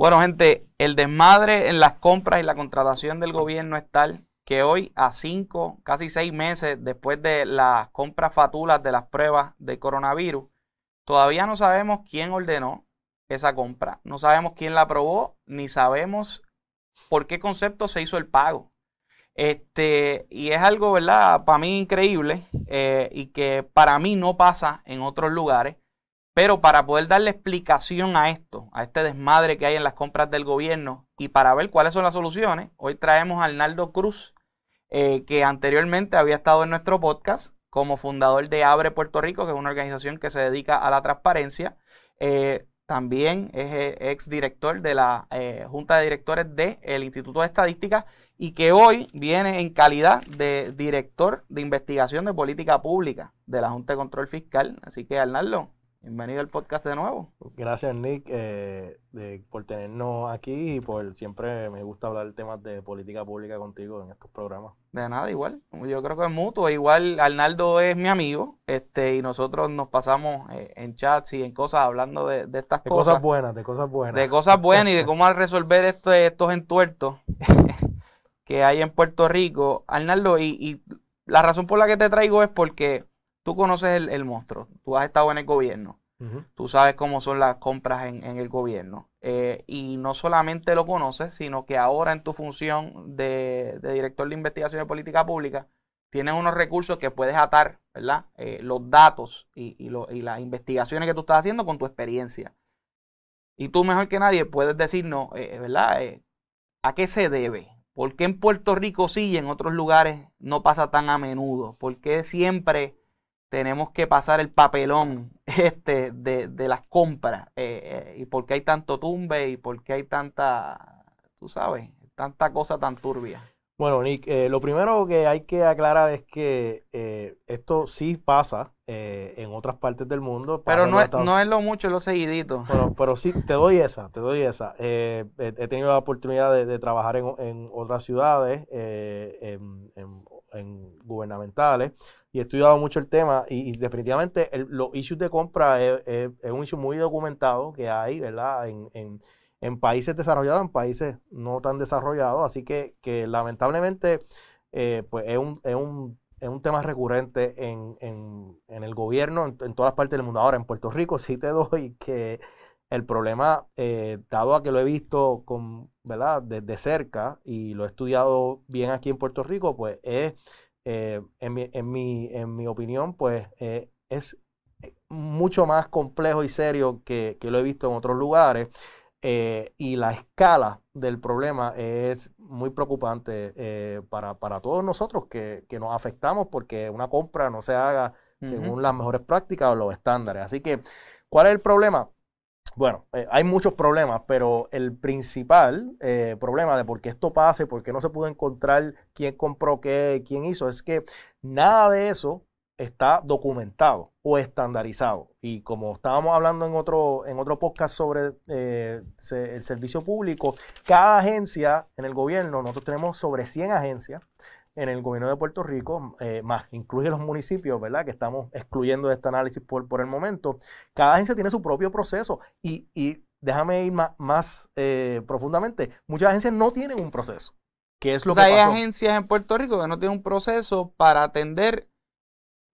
Bueno, gente, el desmadre en las compras y la contratación del gobierno es tal que hoy, a cinco, casi seis meses después de las compras fatulas de las pruebas de coronavirus, todavía no sabemos quién ordenó esa compra, no sabemos quién la aprobó, ni sabemos por qué concepto se hizo el pago. Este, y es algo, ¿verdad? Para mí increíble eh, y que para mí no pasa en otros lugares. Pero para poder darle explicación a esto, a este desmadre que hay en las compras del gobierno y para ver cuáles son las soluciones, hoy traemos a Arnaldo Cruz, eh, que anteriormente había estado en nuestro podcast como fundador de Abre Puerto Rico, que es una organización que se dedica a la transparencia. Eh, también es eh, ex director de la Junta de Directores del el Instituto de Estadística y que hoy viene en calidad de director de investigación de política pública de la Junta de Control Fiscal. Así que, Arnaldo, Bienvenido al podcast de nuevo. Pues gracias, Nick, eh, por tenernos aquí y por siempre me gusta hablar temas de política pública contigo en estos programas. De nada, igual. Yo creo que es mutuo. Igual, Arnaldo es mi amigo este y nosotros nos pasamos eh, en chats y en cosas hablando de, estas cosas. De cosas buenas, de cosas buenas. De cosas buenas y de cómo resolver estos entuertos que hay en Puerto Rico. Arnaldo, y la razón por la que te traigo es porque Tú conoces el, monstruo, tú has estado en el gobierno, tú sabes cómo son las compras en, el gobierno. Eh, y no solamente lo conoces, sino que ahora en tu función de, director de investigación de política pública, tienes unos recursos que puedes atar, ¿verdad? Eh, los datos y, las investigaciones que tú estás haciendo con tu experiencia. Y tú mejor que nadie puedes decirnos, eh, ¿verdad? ¿A qué se debe? ¿Por qué en Puerto Rico sí y en otros lugares no pasa tan a menudo? ¿Por qué siempre tenemos que pasar el papelón este de, las compras eh, eh, y por qué hay tanto tumbe y por qué hay tanta, tú sabes, tanta cosa tan turbia. Bueno, Nick, eh, lo primero que hay que aclarar es que esto sí pasa en otras partes del mundo. Pero no es, no es lo mucho, lo seguidito. pero sí, te doy esa, te doy esa. he, tenido la oportunidad de, trabajar en, en otras ciudades, en, en en gubernamentales y he estudiado mucho el tema y, definitivamente los issues de compra es, un issue muy documentado que hay, ¿verdad? En, en, países desarrollados, en países no tan desarrollados, así que, que lamentablemente eh, pues es un, es un es un tema recurrente en, en, en el gobierno, en, en, todas partes del mundo. Ahora, en Puerto Rico sí te doy que el problema, eh, dado a que lo he visto con, ¿verdad? desde cerca y lo he estudiado bien aquí en Puerto Rico, pues es, eh, en, mi, en, mi, opinión, pues eh, es mucho más complejo y serio que, lo he visto en otros lugares. y la escala del problema es muy preocupante para, todos nosotros que, nos afectamos porque una compra no se haga según las mejores prácticas o los estándares. Así que, ¿cuál es el problema? Bueno, eh, hay muchos problemas, pero el principal eh, problema de por qué esto pase, por qué no se pudo encontrar quién compró qué, quién hizo, es que nada de eso está documentado o estandarizado. Y como estábamos hablando en otro, en otro podcast sobre eh, el servicio público, cada agencia en el gobierno, nosotros tenemos sobre 100 agencias, en el gobierno de Puerto Rico, eh, más incluye los municipios, ¿verdad? Que estamos excluyendo de este análisis por, por el momento. Cada agencia tiene su propio proceso y, déjame ir más, eh, profundamente. Muchas agencias no tienen un proceso. ¿Qué es lo que hay agencias en Puerto Rico que no tienen un proceso para atender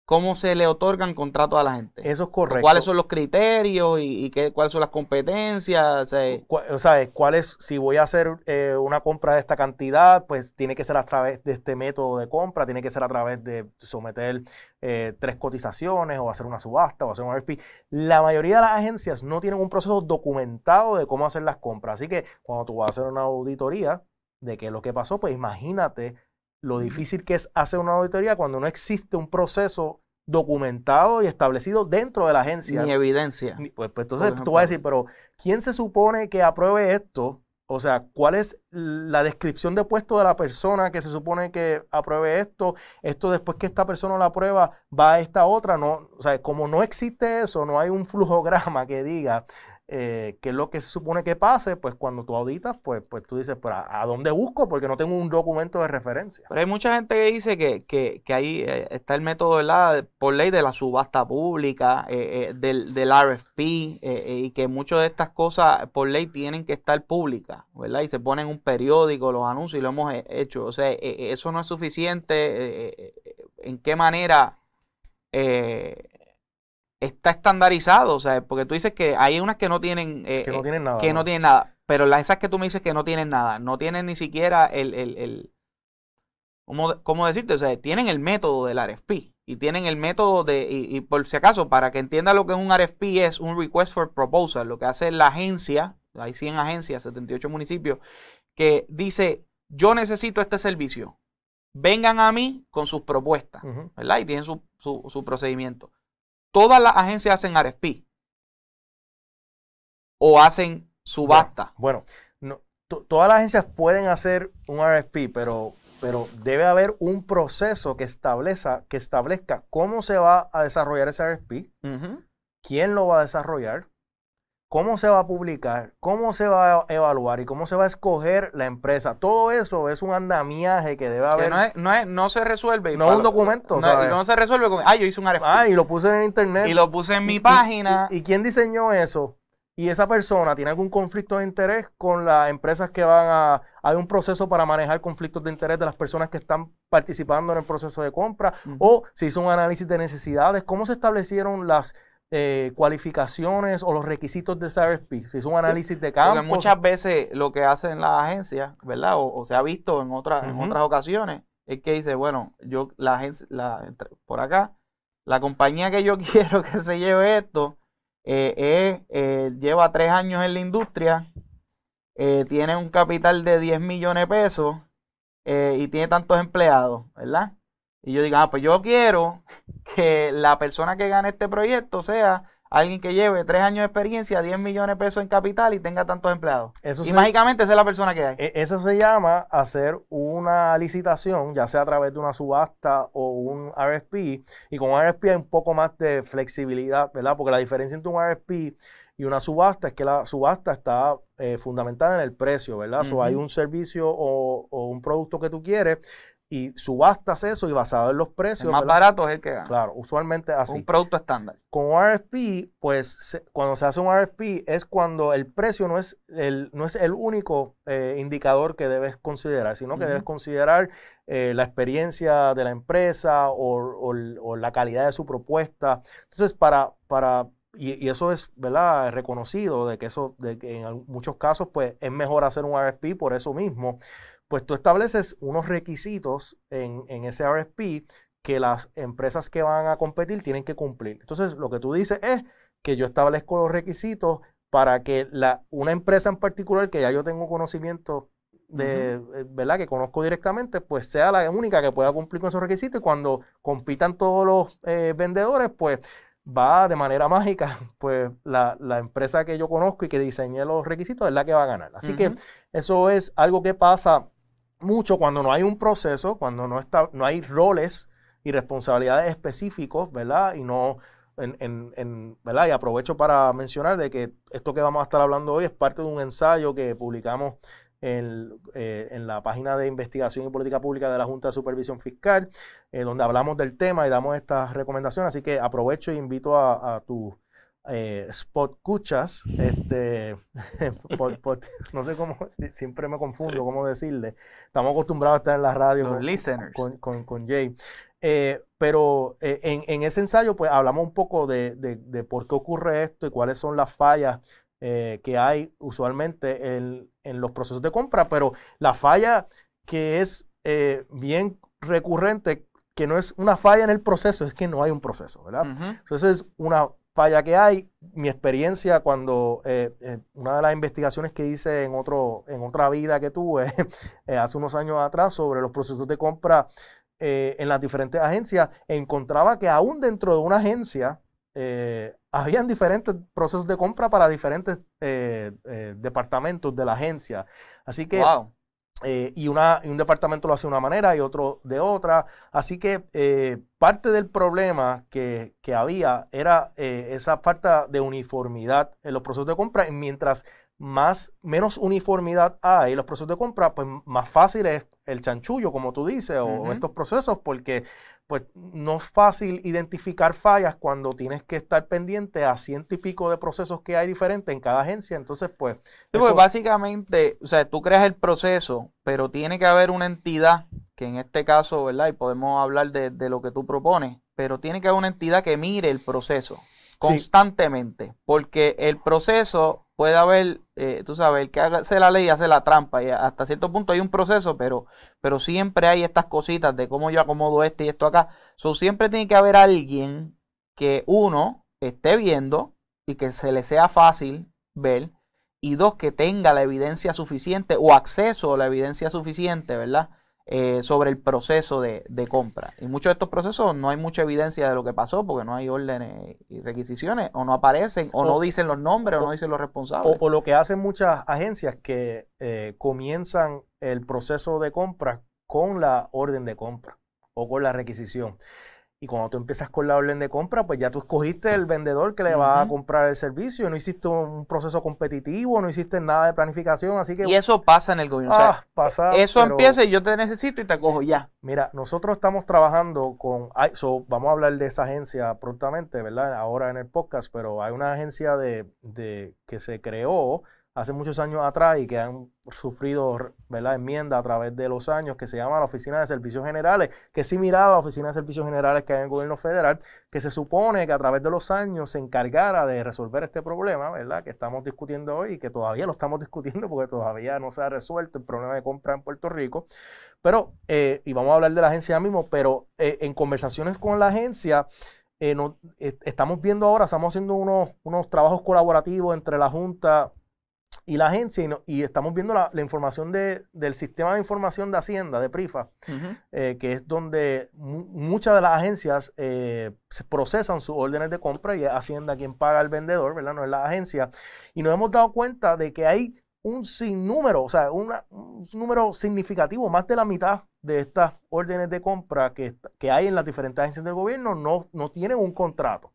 cómo se le otorgan contratos a la gente. Eso es correcto. ¿Cuáles son los criterios y, qué, cuáles son las competencias? O sea, eh. ¿cuál si voy a hacer eh, una compra de esta cantidad, pues tiene que ser a través de este método de compra, tiene que ser a través de someter eh, tres cotizaciones o hacer una subasta o hacer un RFP. La mayoría de las agencias no tienen un proceso documentado de cómo hacer las compras. Así que cuando tú vas a hacer una auditoría de qué es lo que pasó, pues imagínate lo difícil que es hacer una auditoría cuando no existe un proceso documentado y establecido dentro de la agencia. Ni evidencia. Pues, pues entonces tú vas a decir, pero ¿quién se supone que apruebe esto? O sea, ¿cuál es la descripción de puesto de la persona que se supone que apruebe esto? Esto después que esta persona lo aprueba va a esta otra. No, o sea, como no existe eso, no hay un flujograma que diga eh, qué es lo que se supone que pase, pues cuando tú auditas, pues, pues tú dices, ¿pero pues, a, dónde busco? Porque no tengo un documento de referencia. Pero hay mucha gente que dice que, ahí eh, está el método, ¿verdad? Por ley de la subasta pública, eh, eh, del, RFP, y que muchas de estas cosas por ley tienen que estar públicas, ¿verdad? Y se ponen un periódico, los anuncios, y lo hemos hecho. O sea, eso no es suficiente. ¿En qué manera está estandarizado, o sea, porque tú dices que hay unas que no tienen... Eh, que no eh, tienen nada. Que ¿no? tienen nada, pero las esas que tú me dices que no tienen nada, no tienen ni siquiera el... el, el ¿cómo, decirte? O sea, tienen el método del RFP y tienen el método de, y, por si acaso, para que entienda lo que es un RFP, es un Request for Proposal, lo que hace la agencia, hay 100 agencias, 78 municipios, que dice, yo necesito este servicio, vengan a mí con sus propuestas, ¿verdad? Y tienen su, su, su procedimiento. Todas las agencias hacen RFP. O hacen subasta. Bueno, todas las agencias pueden hacer un RFP, pero, pero debe haber un proceso que establezca, que establezca cómo se va a desarrollar ese RFP, quién lo va a desarrollar, cómo se va a publicar, cómo se va a evaluar y cómo se va a escoger la empresa. Todo eso es un andamiaje que debe haber. no, es, no, se resuelve. No es un documento. No, se resuelve con, ah, yo hice un RFP. Ah, y lo puse en internet. Y lo puse en mi página. ¿Y, quién diseñó eso? y esa persona tiene algún conflicto de interés con las empresas que van a... Hay un proceso para manejar conflictos de interés de las personas que están participando en el proceso de compra o se hizo un análisis de necesidades, cómo se establecieron las eh, cualificaciones o los requisitos de Cyberspeak, si es un análisis de campo. muchas veces lo que hacen la agencia, ¿verdad? O, se ha visto en, otras ocasiones, es que dice, bueno, yo la agencia, por acá, la compañía que yo quiero que se lleve esto, eh, eh, lleva tres años en la industria, eh, tiene un capital de 10 millones de pesos y tiene tantos empleados, ¿verdad? y yo diga, ah, pues yo quiero que la persona que gane este proyecto sea alguien que lleve tres años de experiencia, 10 millones de pesos en capital y tenga tantos empleados. Eso y mágicamente esa es la persona que hay. E, eso se llama hacer una licitación, ya sea a través de una subasta o un RFP. Y con un RFP hay un poco más de flexibilidad, ¿verdad? Porque la diferencia entre un RFP y una subasta es que la subasta está eh, fundamentada en el precio, ¿verdad? O hay un servicio o, un producto que tú quieres y subastas eso y basado en los precios. más barato es el que gana. Claro, usualmente así. Un producto estándar. Con RFP, pues cuando se hace un RFP es cuando el precio no es el, no es el único eh, indicador que debes considerar, sino que debes considerar eh, la experiencia de la empresa o, la calidad de su propuesta. Entonces, para, para y, eso es ¿verdad? reconocido de que eso de que en muchos casos pues es mejor hacer un RFP por eso mismo pues tú estableces unos requisitos en, en ese RFP que las empresas que van a competir tienen que cumplir. Entonces, lo que tú dices es que yo establezco los requisitos para que la, una empresa en particular que ya yo tengo conocimiento de, eh, ¿verdad? Que conozco directamente, pues sea la única que pueda cumplir con esos requisitos y cuando compitan todos los eh, vendedores, pues va de manera mágica, pues la, empresa que yo conozco y que diseñé los requisitos es la que va a ganar. Así que eso es algo que pasa mucho cuando no hay un proceso, cuando no, está, no hay roles y responsabilidades específicos, ¿verdad? Y no, en, en, en, ¿verdad? Y aprovecho para mencionar de que esto que vamos a estar hablando hoy es parte de un ensayo que publicamos en, eh, la página de investigación y política pública de la Junta de Supervisión Fiscal, eh, donde hablamos del tema y damos estas recomendaciones. Así que aprovecho e invito a, tu eh, spot cuchas, este, no sé cómo, siempre me confundo cómo decirle. Estamos acostumbrados a estar en la radio con, Jay. Eh, pero eh, en, ese ensayo, pues hablamos un poco de, por qué ocurre esto y cuáles son las fallas que hay usualmente en, los procesos de compra, pero la falla que es bien recurrente que no es una falla en el proceso, es que no hay un proceso, ¿verdad? Entonces es una, falla que hay, mi experiencia cuando eh, eh, una de las investigaciones que hice en, otro, en otra vida que tuve eh, hace unos años atrás sobre los procesos de compra en las diferentes agencias, encontraba que aún dentro de una agencia habían diferentes procesos de compra para diferentes departamentos de la agencia. Así que eh, y, una, y un departamento lo hace de una manera y otro de otra. Así que eh, parte del problema que, había era eh, esa falta de uniformidad en los procesos de compra. Y mientras más, menos uniformidad hay en los procesos de compra, pues más fácil es el chanchullo, como tú dices, o estos procesos, porque pues no es fácil identificar fallas cuando tienes que estar pendiente a ciento y pico de procesos que hay diferentes en cada agencia. Entonces, pues... Sí, básicamente, o sea, tú creas el proceso, pero tiene que haber una entidad, que en este caso, ¿verdad? Y podemos hablar de, lo que tú propones, pero tiene que haber una entidad que mire el proceso constantemente, porque el proceso puede haber eh, tú sabes, el que hace la ley hace la trampa y hasta cierto punto hay un proceso, pero, pero siempre hay estas cositas de cómo yo acomodo este y esto acá. So, siempre tiene que haber alguien que uno esté viendo y que se le sea fácil ver y dos, que tenga la evidencia suficiente o acceso a la evidencia suficiente, ¿verdad? Eh, sobre el proceso de, compra. Y muchos de estos procesos no hay mucha evidencia de lo que pasó porque no hay órdenes y requisiciones, o no aparecen, o, no dicen los nombres, o, no dicen los responsables. O, lo que hacen muchas agencias que eh, comienzan el proceso de compra con la orden de compra o con la requisición. Y cuando tú empiezas con la orden de compra, pues ya tú escogiste el vendedor que le va a comprar el servicio, no hiciste un proceso competitivo, no hiciste nada de planificación, así que... Y eso pasa en el gobierno. Ah, pasa, e, eso empieza y yo te necesito y te acojo, ya. Mira, nosotros estamos trabajando con... vamos a hablar de esa agencia prontamente, ¿verdad? Ahora en el podcast, pero hay una agencia que se creó hace muchos años atrás y que han sufrido ¿verdad? enmienda a través de los años, que se llama la Oficina de Servicios Generales, que sí miraba la Oficina de Servicios Generales que hay en el gobierno federal, que se supone que a través de los años se encargara de resolver este problema, ¿verdad? Que estamos discutiendo hoy y que todavía lo estamos discutiendo porque todavía no se ha resuelto el problema de compra en Puerto Rico. Pero, eh, y vamos a hablar de la agencia mismo, pero eh, en conversaciones con la agencia, eh, estamos viendo ahora, estamos haciendo unos, unos trabajos colaborativos entre la Junta y la agencia, y, estamos viendo la, información del sistema de información de Hacienda, de PRIFA, eh, que es donde muchas de las agencias eh, procesan sus órdenes de compra y es Hacienda quien paga al vendedor, ¿verdad? No es la agencia. Y nos hemos dado cuenta de que hay un sinnúmero, o sea, un número significativo, más de la mitad de estas órdenes de compra que, hay en las diferentes agencias del gobierno no, no tienen un contrato.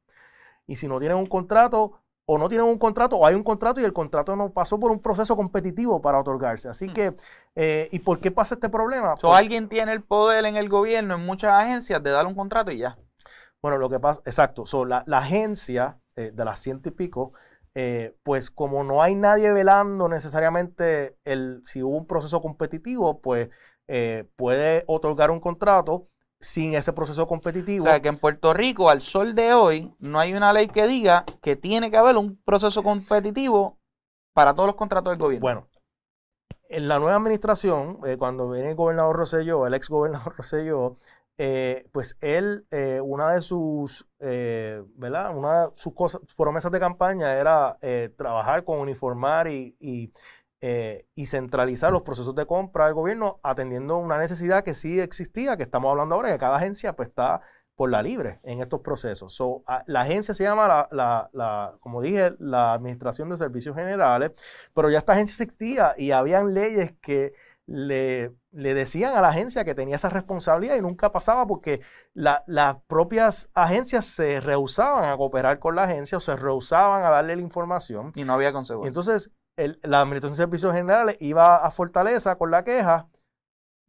Y si no tienen un contrato, o no tienen un contrato o hay un contrato y el contrato no pasó por un proceso competitivo para otorgarse. Así mm. que, eh, ¿y por qué pasa este problema? O alguien tiene el poder en el gobierno, en muchas agencias, de dar un contrato y ya. Bueno, lo que pasa, exacto, son la, agencia eh, de las ciento y pico, eh, pues como no hay nadie velando necesariamente el, si hubo un proceso competitivo, pues puede otorgar un contrato sin ese proceso competitivo. O sea, que en Puerto Rico, al sol de hoy, no hay una ley que diga que tiene que haber un proceso competitivo para todos los contratos del gobierno. Bueno, en la nueva administración, eh, cuando viene el gobernador Rosselló, el ex gobernador Rosselló, eh, pues él, eh, una de sus, Una sus cosas, promesas de campaña era trabajar con uniformar y eh, y centralizar los procesos de compra del gobierno atendiendo una necesidad que sí existía, que estamos hablando ahora, que cada agencia pues, está por la libre en estos procesos. So, la agencia se llama, la, como dije, la Administración de Servicios Generales, pero ya esta agencia existía y habían leyes que le, decían a la agencia que tenía esa responsabilidad y nunca pasaba porque las propias agencias se rehusaban a cooperar con la agencia o se rehusaban a darle la información. Y no había consecuencias. Entonces, la Administración de Servicios Generales iba a Fortaleza con la queja,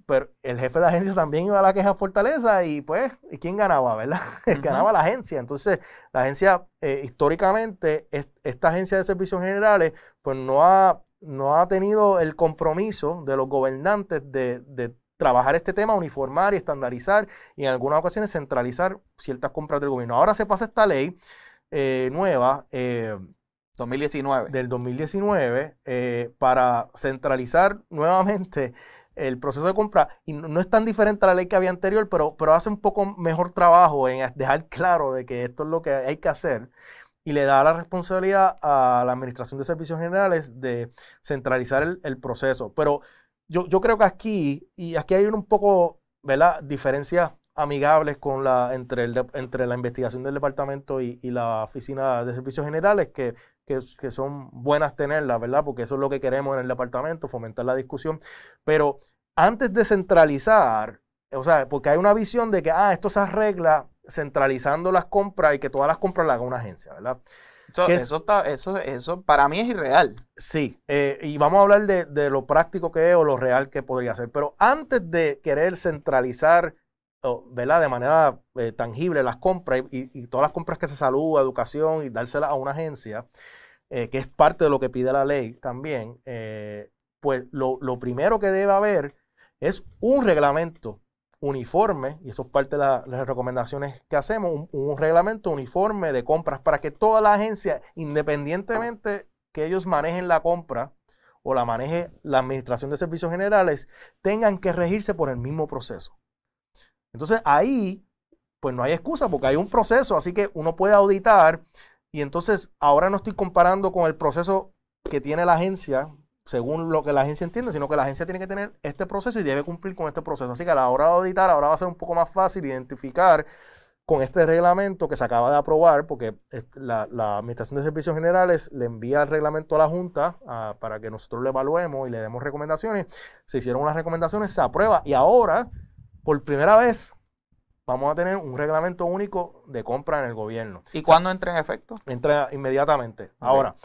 pero el jefe de la agencia también iba a la queja a Fortaleza y pues, ¿y quién ganaba, verdad? Ganaba la agencia. Entonces, la agencia, eh, históricamente, esta agencia de servicios generales, pues no ha, no ha tenido el compromiso de los gobernantes de, de trabajar este tema, uniformar y estandarizar y en algunas ocasiones centralizar ciertas compras del gobierno. Ahora se pasa esta ley eh, nueva. Eh, 2019. Del 2019 eh, para centralizar nuevamente el proceso de compra. Y no, es tan diferente a la ley que había anterior, pero, pero hace un poco mejor trabajo en dejar claro de que esto es lo que hay que hacer y le da la responsabilidad a la Administración de Servicios Generales de centralizar el, proceso. Pero yo, yo, creo que aquí, y aquí hay un poco, ¿verdad?, diferencias amigables con la, entre, entre la investigación del departamento y, y la Oficina de Servicios Generales, que que, son buenas tenerlas, ¿verdad? Porque eso es lo que queremos en el departamento, fomentar la discusión. Pero antes de centralizar, o sea, porque hay una visión de que, ah, esto se arregla centralizando las compras y que todas las compras las haga una agencia, ¿verdad? Eso, eso, está, eso, eso, para mí es irreal. Sí, eh, y vamos a hablar de, de, lo práctico que es o lo real que podría ser. Pero antes de querer centralizar de manera eh, tangible las compras y, todas las compras que se salud, educación y dárselas a una agencia, eh, que es parte de lo que pide la ley también, eh, pues lo, primero que debe haber es un reglamento uniforme, y eso es parte de las recomendaciones que hacemos, un reglamento uniforme de compras para que toda la agencia, independientemente que ellos manejen la compra, o la maneje la Administración de Servicios Generales, tengan que regirse por el mismo proceso. Entonces ahí, pues no hay excusa porque hay un proceso, así que uno puede auditar y entonces ahora no estoy comparando con el proceso que tiene la agencia, según lo que la agencia entiende, sino que la agencia tiene que tener este proceso y debe cumplir con este proceso. Así que a la hora de auditar, ahora va a ser un poco más fácil identificar con este reglamento que se acaba de aprobar, porque la, Administración de Servicios Generales le envía el reglamento a la Junta para que nosotros lo evaluemos y le demos recomendaciones. Se hicieron unas recomendaciones, se aprueba y ahora por primera vez vamos a tener un reglamento único de compra en el gobierno. ¿Y cuándo entra en efecto? Entra inmediatamente. Ahora,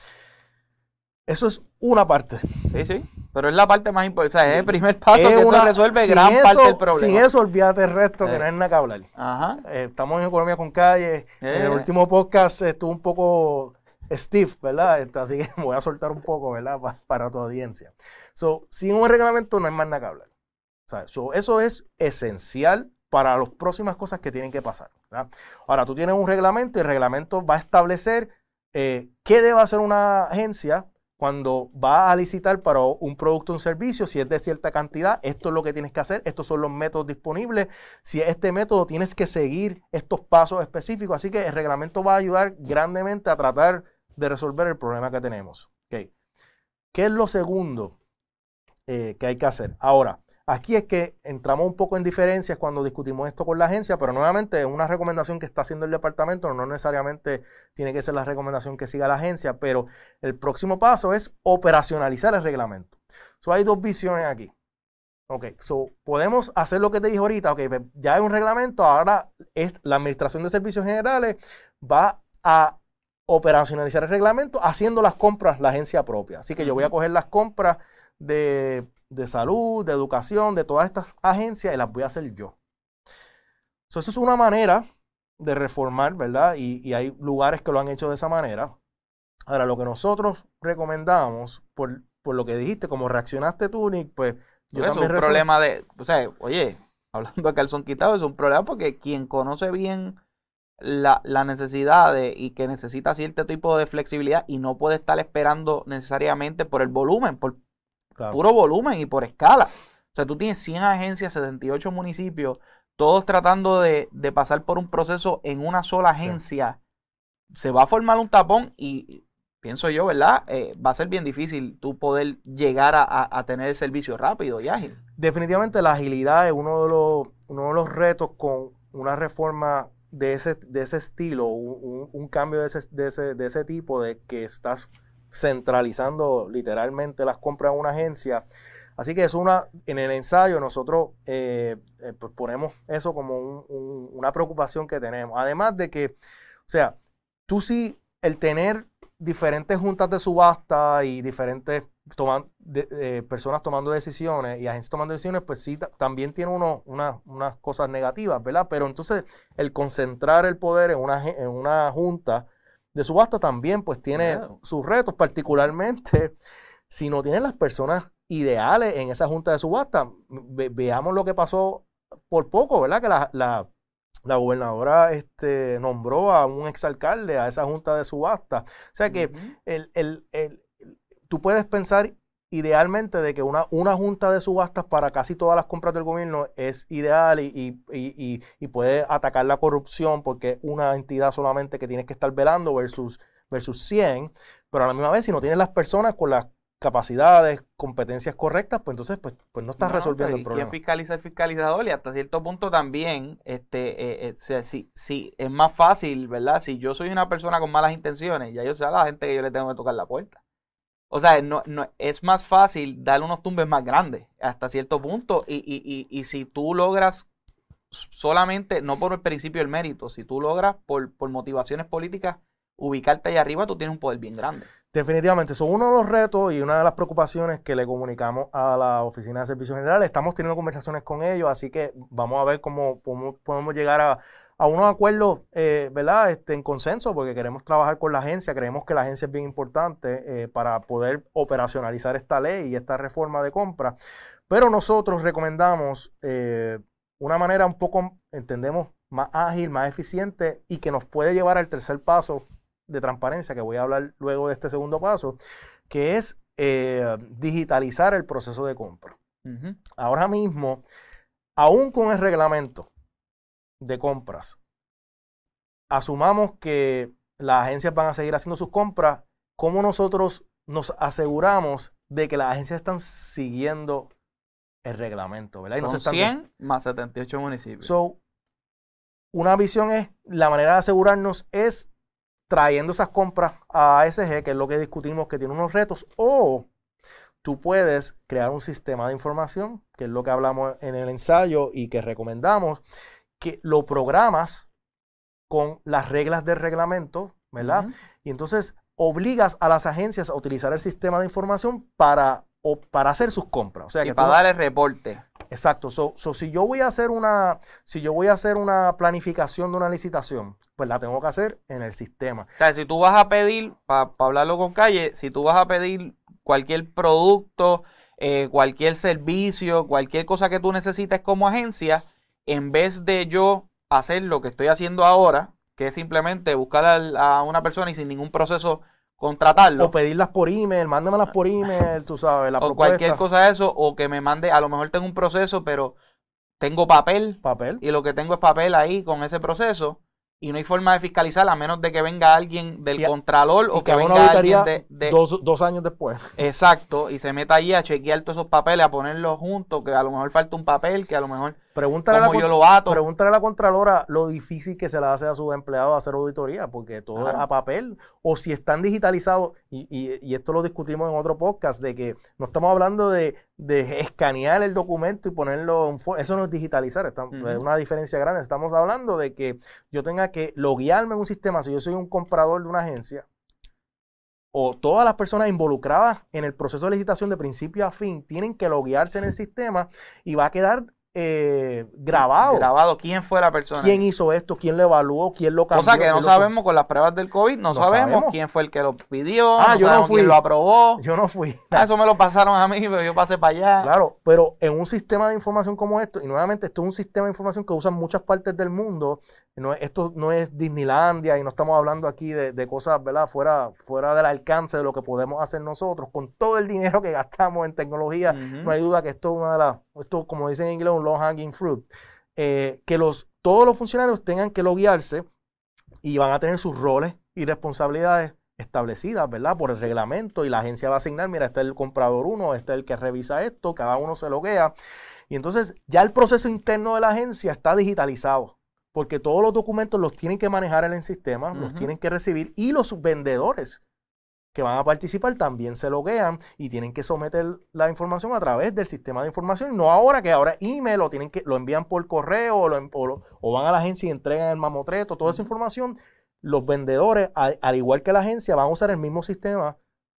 eso es una parte. Sí, sí. Pero es la parte más importante. O sea, es el primer paso que resuelve gran parte del problema. Sin eso, olvídate el resto, que eh. no es nada que hablar. Ajá. Eh, estamos en Economía con Calle. En el eh. último podcast estuvo un poco stiff, ¿verdad? Este, así que voy a soltar un poco, ¿verdad? Para, tu audiencia. So, sin un reglamento no hay más nada que hablar eso es esencial para las próximas cosas que tienen que pasar. Ahora, tú tienes un reglamento y el reglamento va a establecer eh, qué debe hacer una agencia cuando va a licitar para un producto o un servicio, si es de cierta cantidad, esto es lo que tienes que hacer, estos son los métodos disponibles, si es este método tienes que seguir estos pasos específicos, así que el reglamento va a ayudar grandemente a tratar de resolver el problema que tenemos. ¿Qué es lo segundo eh, que hay que hacer? Ahora, Aquí es que entramos un poco en diferencias cuando discutimos esto con la agencia, pero nuevamente es una recomendación que está haciendo el departamento, no necesariamente tiene que ser la recomendación que siga la agencia, pero el próximo paso es operacionalizar el reglamento. So, hay dos visiones aquí. Ok, so, podemos hacer lo que te dije ahorita, ok, pues, ya es un reglamento, ahora es, la Administración de Servicios Generales va a operacionalizar el reglamento haciendo las compras la agencia propia. Así que yo voy a coger las compras de de salud, de educación, de todas estas agencias y las voy a hacer yo. Entonces, eso es una manera de reformar, ¿verdad? Y, hay lugares que lo han hecho de esa manera. Ahora, lo que nosotros recomendamos, por, lo que dijiste, como reaccionaste tú, Nick, pues yo también es un problema de, o sea, oye, hablando de calzón quitado, es un problema porque quien conoce bien la, la necesidad y que necesita cierto tipo de flexibilidad y no puede estar esperando necesariamente por el volumen, por, puro volumen y por escala. O sea, tú tienes 100 agencias, 78 municipios, todos tratando de, pasar por un proceso en una sola agencia. Se va a formar un tapón y pienso yo, ¿verdad? Eh, va a ser bien difícil tú poder llegar a, tener el servicio rápido y ágil. Definitivamente la agilidad es uno de los, uno de los retos con una reforma de ese, de ese estilo, un, un cambio de ese, de ese, de ese tipo, de que estás centralizando literalmente las compras de una agencia. Así que es una, en el ensayo nosotros eh, eh, pues ponemos eso como una preocupación que tenemos. Además de que, o sea, tú sí, el tener diferentes juntas de subasta y diferentes eh, personas tomando decisiones y agencias tomando decisiones, pues sí, también tiene unas cosas negativas, ¿verdad? Pero entonces el concentrar el poder una, en una junta de subasta también pues tiene sus retos, particularmente si no tienen las personas ideales en esa junta de subasta. veamos lo que pasó por poco, ¿verdad? Que la, gobernadora este, nombró a un exalcalde a esa junta de subasta. O sea que el, tú puedes pensar idealmente de que una, una junta de subastas para casi todas las compras del gobierno es ideal y, y, puede atacar la corrupción porque es una entidad solamente que tienes que estar velando versus, versus 100, pero a la misma vez si no tienes las personas con las capacidades, competencias correctas, pues entonces pues, pues no estás resolviendo el problema. Y fiscalizar fiscalizador y hasta cierto punto también, este, eh, eh, si, si es más fácil, ¿verdad? Si yo soy una persona con malas intenciones, ya yo sé a la gente que yo le tengo que tocar la puerta. O sea, no, es más fácil darle unos tumbes más grandes hasta cierto punto. Y, y, y, y si tú logras solamente, no por el principio del mérito, si tú logras por, motivaciones políticas ubicarte ahí arriba, tú tienes un poder bien grande. Definitivamente, son uno de los retos y una de las preocupaciones que le comunicamos a la Oficina de Servicios Generales. Estamos teniendo conversaciones con ellos, así que vamos a ver cómo podemos llegar a, a unos acuerdos, eh, ¿verdad? Este, en consenso, porque queremos trabajar con la agencia, creemos que la agencia es bien importante eh, para poder operacionalizar esta ley y esta reforma de compra. Pero nosotros recomendamos eh, una manera un poco, entendemos, más ágil, más eficiente y que nos puede llevar al tercer paso de transparencia, que voy a hablar luego de este segundo paso, que es digitalizar el proceso de compra. Ahora mismo, aún con el reglamento, de compras. Asumamos que las agencias van a seguir haciendo sus compras. ¿Cómo nosotros nos aseguramos de que las agencias están siguiendo el reglamento? ¿verdad? 100 más 78 municipios. So, una visión es, la manera de asegurarnos es trayendo esas compras a ASG, que es lo que discutimos, que tiene unos retos, o tú puedes crear un sistema de información, que es lo que hablamos en el ensayo y que recomendamos, que lo programas con las reglas del reglamento, ¿verdad? Y entonces obligas a las agencias a utilizar el sistema de información para, o, para hacer sus compras. O sea, y que para darle el reporte. Exacto. So, si, yo voy a hacer una, si yo voy a hacer una planificación de una licitación, pues la tengo que hacer en el sistema. O sea, si tú vas a pedir, para hablarlo con calle, si tú vas a pedir cualquier producto, eh, cualquier servicio, cualquier cosa que tú necesites como agencia, en vez de yo hacer lo que estoy haciendo ahora, que es simplemente buscar a, una persona y sin ningún proceso contratarlo. O pedirlas por email, mándamelas por ah. email, tú sabes, la o cualquier cosa de eso, o que me mande, a lo mejor tengo un proceso, pero tengo papel. Papel. Y lo que tengo es papel ahí con ese proceso. Y no hay forma de fiscalizar a menos de que venga alguien del contralor o que, venga alguien de, dos, dos, años después. Exacto, y se meta ahí a chequear todos esos papeles, a ponerlos juntos, que a lo mejor falta un papel, que a lo mejor Pregúntale a la, lo a la Contralora lo difícil que se le hace a sus empleados hacer auditoría, porque todo es a papel. O si están digitalizados, y, y, esto lo discutimos en otro podcast, de que no estamos hablando de, de escanear el documento y ponerlo en Eso no es digitalizar, es una diferencia grande. Estamos hablando de que yo tenga que loguearme en un sistema. Si yo soy un comprador de una agencia, o todas las personas involucradas en el proceso de licitación de principio a fin tienen que loguearse en el sistema y va a quedar eh, grabado. Grabado, quién fue la persona. ¿Quién hizo esto? ¿Quién lo evaluó? ¿Quién lo cambió? O sea que no sabemos con las pruebas del COVID, no, sabemos, quién fue el que lo pidió, ah, yo no fui. quién lo aprobó. Yo no fui. Ah, eso me lo pasaron a mí, pero yo pasé para allá. Claro, pero en un sistema de información como esto, y nuevamente esto es un sistema de información que usan muchas partes del mundo, esto no es Disneylandia y no estamos hablando aquí de, cosas Fuera, fuera del alcance de lo que podemos hacer nosotros. Con todo el dinero que gastamos en tecnología, no hay duda que esto es una de las, esto como dicen en inglés, un low hanging fruit. Eh, que todos los funcionarios tengan que loguearse y van a tener sus roles y responsabilidades establecidas, ¿verdad? Por el reglamento y la agencia va a asignar, mira, está el comprador uno, está el que revisa esto, cada uno se loguea. Y entonces ya el proceso interno de la agencia está digitalizado porque todos los documentos los tienen que manejar en el sistema, los tienen que recibir y los vendedores que van a participar también se loguean y tienen que someter la información a través del sistema de información. No ahora que ahora email lo, tienen que, lo envían por correo o, van a la agencia y entregan el mamotreto, toda esa información. Los vendedores, al, igual que la agencia, van a usar el mismo sistema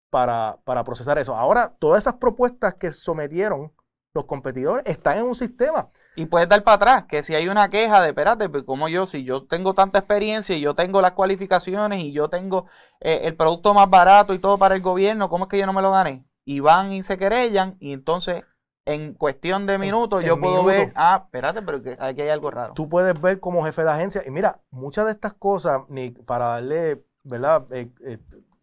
para, para procesar eso. Ahora, todas esas propuestas que sometieron los competidores están en un sistema. Y puedes dar para atrás, que si hay una queja de, espérate, pues, como yo, si yo tengo tanta experiencia y yo tengo las cualificaciones y yo tengo eh, el producto más barato y todo para el gobierno, ¿cómo es que yo no me lo gané? Y van y se querellan y entonces en cuestión de minutos yo puedo ver, ah, espérate, pero que aquí hay algo raro. Tú puedes ver como jefe de agencia, y mira, muchas de estas cosas, ni para darle, ¿verdad? Eh, eh,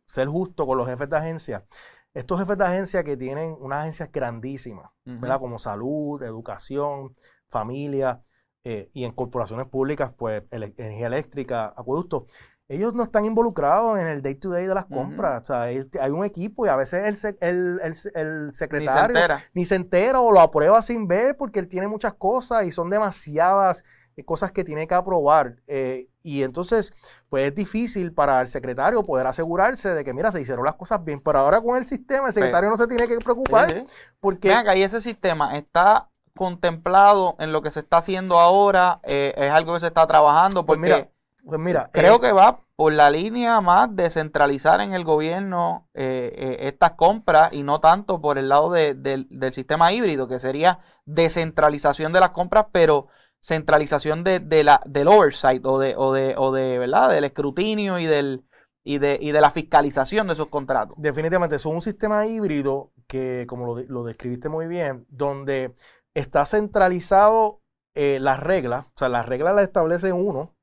ser justo con los jefes de agencia, estos jefes de agencia que tienen unas agencias grandísimas, ¿verdad? Como salud, educación, familia, eh, y en corporaciones públicas, pues energía eléctrica, acueducto. ellos no están involucrados en el day-to-day de las compras. O sea, este, hay un equipo y a veces el, secretario ni se entera o lo aprueba sin ver porque él tiene muchas cosas y son demasiadas eh, cosas que tiene que aprobar. Eh, y entonces, pues es difícil para el secretario poder asegurarse de que, mira, se hicieron las cosas bien. Pero ahora con el sistema, el pues, secretario no se tiene que preocupar. Porque... ahí ese sistema está contemplado en lo que se está haciendo ahora, eh, es algo que se está trabajando, pues mira, pues mira, creo que va por la línea más de centralizar en el gobierno estas compras y no tanto por el lado del sistema híbrido, que sería descentralización de las compras, pero centralización de, la, del oversight o de, o de, o de, ¿verdad? del escrutinio y, del, y, de, y de la fiscalización de esos contratos. Definitivamente, Es un sistema híbrido que, como lo, describiste muy bien, donde está centralizado eh, las reglas, o sea, las reglas las establece uno,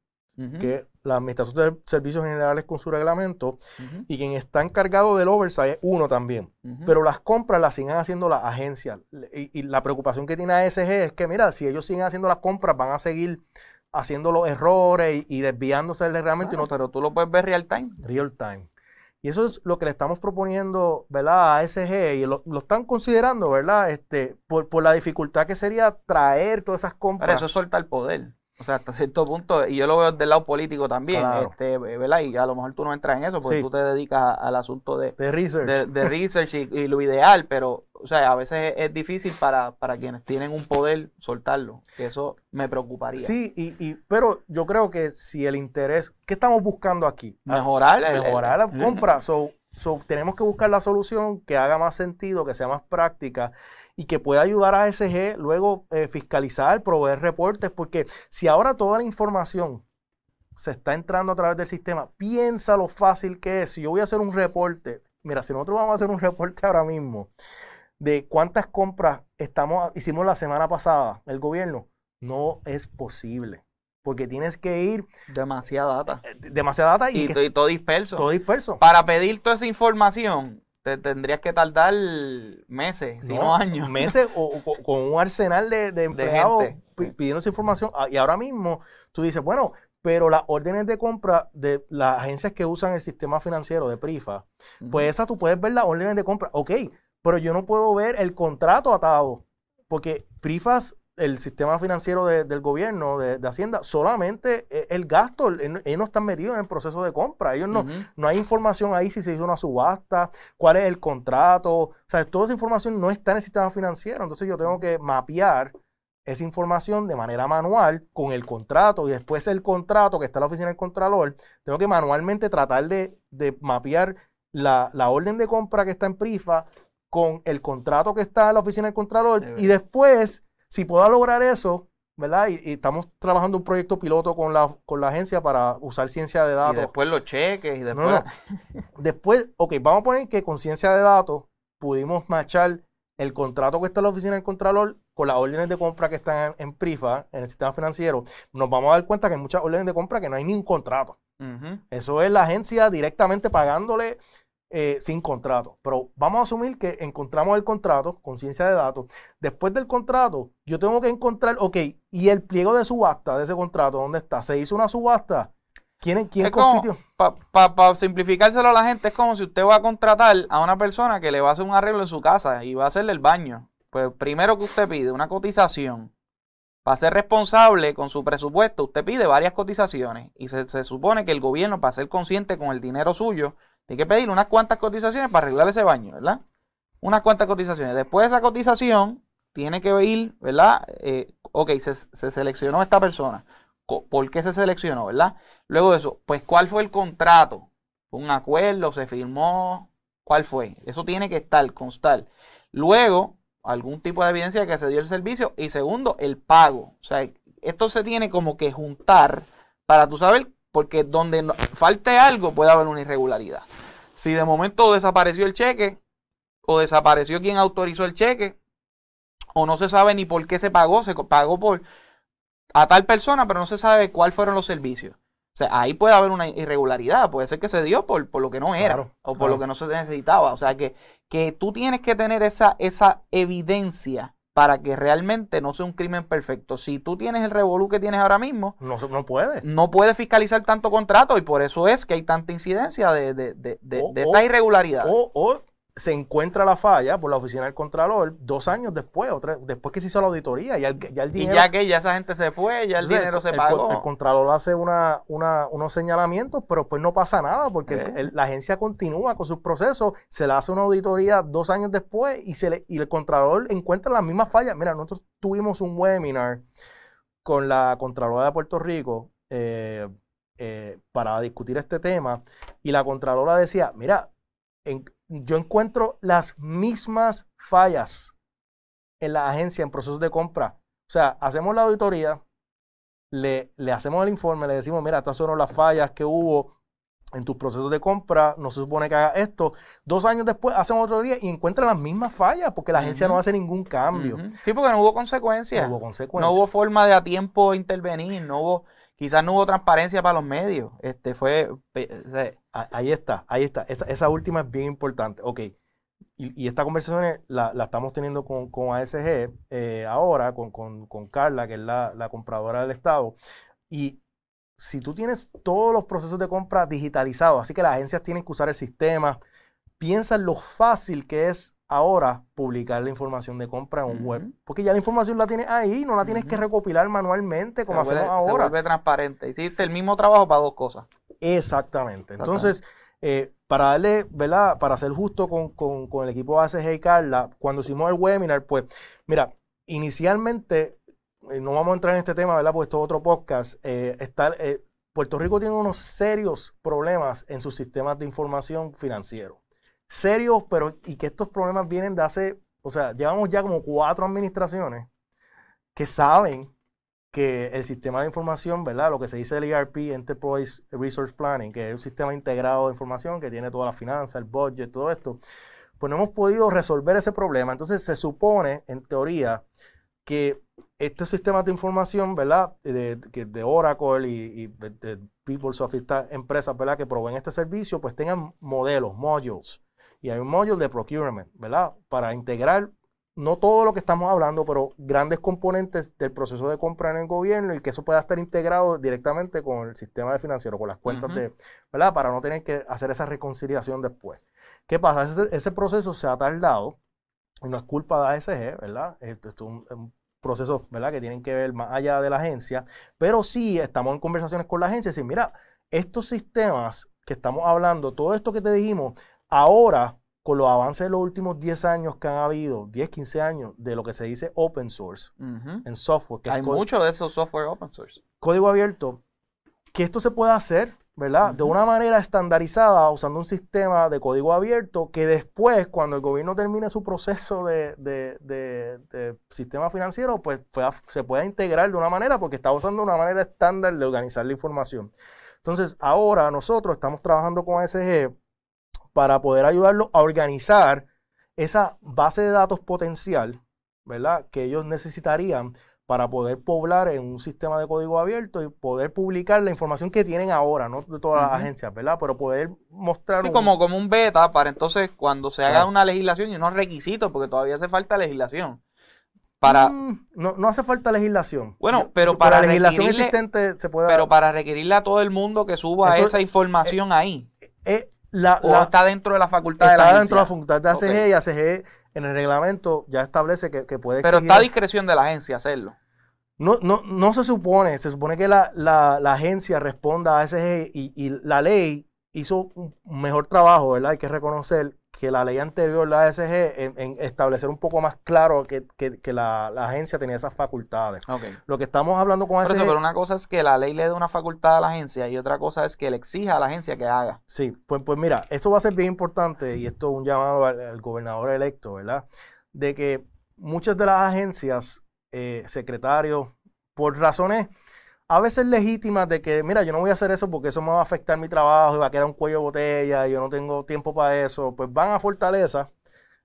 que la Administración de Servicios Generales con su reglamento y quien está encargado del oversight es uno también. Pero las compras las siguen haciendo las agencias. Y, la preocupación que tiene ASG es que, mira, si ellos siguen haciendo las compras, van a seguir haciendo los errores y, desviándose del reglamento. y no, pero tú lo puedes ver real time. Real time. Y eso es lo que le estamos proponiendo, ¿verdad? A SG y lo, están considerando, ¿verdad? Este, por, la dificultad que sería traer todas esas compras. Para eso es soltar poder o sea, hasta cierto punto, y yo lo veo del lado político también, este, eh, ¿verdad? Y a lo mejor tú no entras en eso porque tú te dedicas al asunto de, de research, de, research y, lo ideal, pero, o sea, a veces es, difícil para, quienes tienen un poder soltarlo, eso me preocuparía. Sí, y, y, pero yo creo que si el interés, ¿qué estamos buscando aquí? Ah, mejorar. mejorar la compra, so, tenemos que buscar la solución que haga más sentido, que sea más práctica y que pueda ayudar a SG luego eh, fiscalizar, proveer reportes, porque si ahora toda la información se está entrando a través del sistema, piensa lo fácil que es. Si yo voy a hacer un reporte, mira, si nosotros vamos a hacer un reporte ahora mismo de cuántas compras estamos, hicimos la semana pasada, el gobierno, no es posible porque tienes que ir. Demasiada data. Eh, demasiada data y, todo disperso. Todo disperso. Para pedir toda esa información tendrías que tardar meses, si no años. Meses o, con un arsenal de, de empleados pidiendo información. Ah, y ahora mismo tú dices, bueno, pero las órdenes de compra de las agencias que usan el sistema financiero de PRIFA, pues esas tú puedes ver las órdenes de compra. Ok, pero yo no puedo ver el contrato atado, porque PRIFAS el sistema financiero del gobierno, de, Hacienda, solamente eh, el gasto, ellos no están metidos en el proceso de compra, ellos no, no hay información ahí si se hizo una subasta, cuál es el contrato, o sea, toda esa información no está en el sistema financiero, entonces yo tengo que mapear esa información de manera manual con el contrato y después el contrato que está en la oficina del contralor, tengo que manualmente tratar de, de mapear la, la orden de compra que está en PRIFA con el contrato que está en la oficina del contralor y después si pueda lograr eso, ¿verdad? Y, estamos trabajando un proyecto piloto con la, con la agencia para usar ciencia de datos. Y después los cheques y después... después, ok, vamos a poner que con ciencia de datos pudimos machar el contrato que está en la oficina del Contralor con las órdenes de compra que están en, PRIFA, en el sistema financiero, nos vamos a dar cuenta que hay muchas órdenes de compra que no hay ni un contrato. Eso es la agencia directamente pagándole eh, sin contrato. Pero vamos a asumir que encontramos el contrato conciencia de datos. Después del contrato, yo tengo que encontrar, ok, y el pliego de subasta de ese contrato, ¿dónde está? ¿Se hizo una subasta? ¿Quién, quién compitió? Para simplificárselo a la gente, es como si usted va a contratar a una persona que le va a hacer un arreglo en su casa y va a hacerle el baño. Pues primero que usted pide una cotización. Para ser responsable con su presupuesto, usted pide varias cotizaciones y se, se supone que el gobierno, para ser consciente con el dinero suyo, hay que pedir unas cuantas cotizaciones para arreglar ese baño, ¿verdad? Unas cuantas cotizaciones. Después de esa cotización, tiene que ir, ¿verdad? Eh, ok, se, seleccionó esta persona. ¿Por qué se seleccionó, verdad? Luego de eso, pues, ¿cuál fue el contrato? ¿Un acuerdo? ¿Se firmó? ¿Cuál fue? Eso tiene que estar, constar. Luego, algún tipo de evidencia de que se dio el servicio. Y segundo, el pago. O sea, esto se tiene como que juntar para tú saber porque donde falte algo puede haber una irregularidad. Si de momento desapareció el cheque, o desapareció quien autorizó el cheque, o no se sabe ni por qué se pagó, se pagó por a tal persona, pero no se sabe cuáles fueron los servicios. O sea, ahí puede haber una irregularidad, puede ser que se dio por, lo que no era o por lo que no se necesitaba. O sea, que, que tú tienes que tener esa, esa evidencia para que realmente no sea un crimen perfecto. Si tú tienes el revolú que tienes ahora mismo, no, no puede. No puede fiscalizar tanto contrato y por eso es que hay tanta incidencia de, de, de, de, irregularidad se encuentra la falla por la oficina del Contralor dos años después, después que se hizo la auditoría. Ya, ya el dinero, y ya que ya esa gente se fue, ya el dinero se pagó. El, Contralor hace una, unos señalamientos, pero pues no pasa nada porque eh. la agencia continúa con sus procesos, se le hace una auditoría dos años después y, se le, el Contralor encuentra las mismas fallas. Mira, nosotros tuvimos un webinar con la Contralora de Puerto Rico. Eh, eh, para discutir este tema y la Contralora decía, mira, en, yo encuentro las mismas fallas en la agencia en procesos de compra. O sea, hacemos la auditoría, le, le hacemos el informe, le decimos, mira, estas son las fallas que hubo en tus procesos de compra, no se supone que haga esto. Dos años después hacen otro día y encuentran las mismas fallas porque la agencia no hace ningún cambio. Sí, porque no hubo consecuencias. No hubo consecuencias. No hubo forma de a tiempo intervenir, no hubo, quizás no hubo transparencia para los medios. Este fue, Ahí está, ahí está. Esa, última es bien importante. Ok. Y, esta conversación la, estamos teniendo con, ASG eh, ahora, con, Carla, que es la, compradora del Estado. Y si tú tienes todos los procesos de compra digitalizados, así que las agencias tienen que usar el sistema, piensa en lo fácil que es ahora publicar la información de compra en un web. Porque ya la información la tienes ahí, no la tienes que recopilar manualmente como hacemos ahora. Se vuelve transparente. Hiciste el mismo trabajo para dos cosas. Exactamente. Entonces, eh, para darle, ¿verdad? Para ser justo con, con, el equipo ACG y Carla, cuando hicimos el webinar, pues, mira, inicialmente, eh, no vamos a entrar en este tema, ¿verdad? Porque esto es otro podcast. Eh, está, Puerto Rico tiene unos serios problemas en sus sistemas de información financiero. Serios, pero y que estos problemas vienen de hace, o sea, llevamos ya como cuatro administraciones que saben que el sistema de información, ¿verdad? Lo que se dice el ERP, Enterprise Resource Planning, que es un sistema integrado de información que tiene toda la finanza, el budget, todo esto, pues no hemos podido resolver ese problema. Entonces se supone, en teoría, que este sistema de información, ¿verdad? De, de, Oracle y, de, de, PeopleSoft, estas empresas, ¿verdad? Que proveen este servicio, pues tengan modelos, modules. Y hay un module de procurement, ¿verdad? Para integrar no todo lo que estamos hablando, pero grandes componentes del proceso de compra en el gobierno y que eso pueda estar integrado directamente con el sistema de financiero, con las cuentas de, ¿verdad? Para no tener que hacer esa reconciliación después. ¿Qué pasa? Ese, proceso se ha tardado, no es culpa de ASG, ¿verdad? Este, esto es un, un proceso, ¿verdad? Que tienen que ver más allá de la agencia, pero sí estamos en conversaciones con la agencia y decir, mira, estos sistemas que estamos hablando, todo esto que te dijimos, ahora con los avances de los últimos 10 años que han habido, 10, 15 años, de lo que se dice open source en software. Hay mucho de esos software open source. Código abierto, que esto se pueda hacer, ¿verdad? De una manera estandarizada, usando un sistema de código abierto, que después, cuando el gobierno termine su proceso de, sistema financiero, pues se pueda integrar de una manera, porque está usando una manera estándar de organizar la información. Entonces, ahora nosotros estamos trabajando con ASG para poder ayudarlos a organizar esa base de datos potencial, ¿verdad? Que ellos necesitarían para poder poblar en un sistema de código abierto y poder publicar la información que tienen ahora, no de todas las agencias, ¿verdad? Pero poder mostrar... Sí, como, como un beta para entonces cuando se haga una legislación y unos requisitos, porque todavía hace falta legislación. Para... Mm, no, hace falta legislación. Bueno, pero para... la legislación existente se puede... Pero para requerirle a todo el mundo que suba esa información ahí. Eh, eh o está dentro de la facultad de la agencia. Está dentro de la facultad de ACG y ACG en el reglamento ya establece que, que puede Pero está a discreción de la agencia hacerlo. No, no, no se supone, se supone que la, la, agencia responda a ACG y, y, la ley hizo un mejor trabajo, ¿verdad? Hay que reconocer que la ley anterior, la ASG, en, establecer un poco más claro que, la, agencia tenía esas facultades. Lo que estamos hablando con ASG... Eso, pero una cosa es que la ley le dé una facultad a la agencia y otra cosa es que le exija a la agencia que haga. Sí, pues, pues mira, eso va a ser bien importante y esto es un llamado al, gobernador electo, ¿verdad? De que muchas de las agencias, eh, secretarios, por razones a veces legítimas de que, mira, yo no voy a hacer eso porque eso me va a afectar mi trabajo y va a quedar un cuello de botella y yo no tengo tiempo para eso, pues van a Fortaleza